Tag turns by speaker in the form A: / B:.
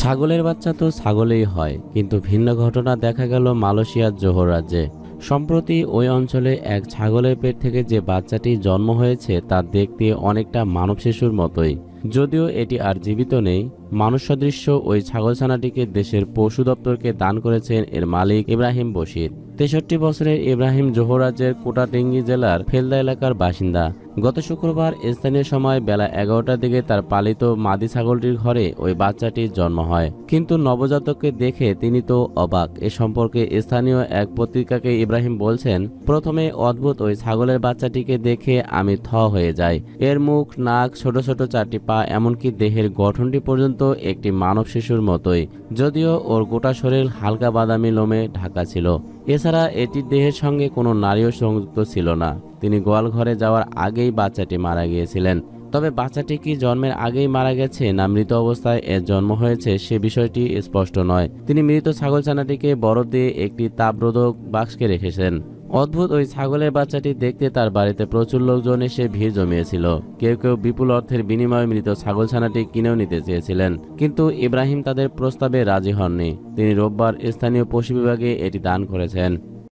A: ছাগলের বাচ্চা তো ছাগলেই হয় কিন্তু ভিন্ন ঘটনা দেখা গেল মালয়েশিয়ার জোহর রাজ্যে সম্প্রতি ওই অঞ্চলে এক ছাগলের পেট থেকে যে বাচ্চাটি জন্ম হয়েছে তা দেখতে অনেকটা মানব শিশুর মতোই যদিও এটি আর জীবিত নেই মানুষ সদৃশ্য ওই ছাগলছানাটিকে দেশের পশু দপ্তরকে দান করেছেন এর মালিক ইব্রাহিম বশির তেষট্টি বছরের ইব্রাহিম জোহরাজের কোটাটিঙ্গি জেলার ফেলদা এলাকার বাসিন্দা গত শুক্রবার স্থানীয় সময় বেলা এগারোটার দিকে তার পালিত মাদি ছাগলটির ঘরে ওই বাচ্চাটির জন্ম হয় কিন্তু নবজাতককে দেখে তিনি তো অবাক এ সম্পর্কে স্থানীয় এক পত্রিকাকে ইব্রাহিম বলছেন প্রথমে অদ্ভুত ওই ছাগলের বাচ্চাটিকে দেখে আমি থ হয়ে যাই এর মুখ নাক ছোট ছোট চারটি পা এমনকি দেহের গঠনটি পর্যন্ত ঘুমন্ত একটি মানব শিশুর মতোই যদিও ওর গোটা শরীর হালকা বাদামি লোমে ঢাকা ছিল এছাড়া এটির দেহের সঙ্গে কোনো নারীও সংযুক্ত ছিল না তিনি গোয়ালঘরে যাওয়ার আগেই বাচ্চাটি মারা গিয়েছিলেন তবে বাচ্চাটি কি জন্মের আগেই মারা গেছে না মৃত অবস্থায় এর জন্ম হয়েছে সে বিষয়টি স্পষ্ট নয় তিনি মৃত ছাগলছানাটিকে বরফ দিয়ে একটি তাপরোধক বাক্সকে রেখেছেন অদ্ভুত ওই ছাগলের বাচ্চাটি দেখতে তার বাড়িতে প্রচুর লোকজন এসে ভিড় জমিয়েছিল কেউ কেউ বিপুল অর্থের বিনিময়ে মৃত ছাগলছানাটি কিনেও নিতে চেয়েছিলেন কিন্তু ইব্রাহিম তাদের প্রস্তাবে রাজি হননি তিনি রোববার স্থানীয় পশু বিভাগে এটি দান করেছেন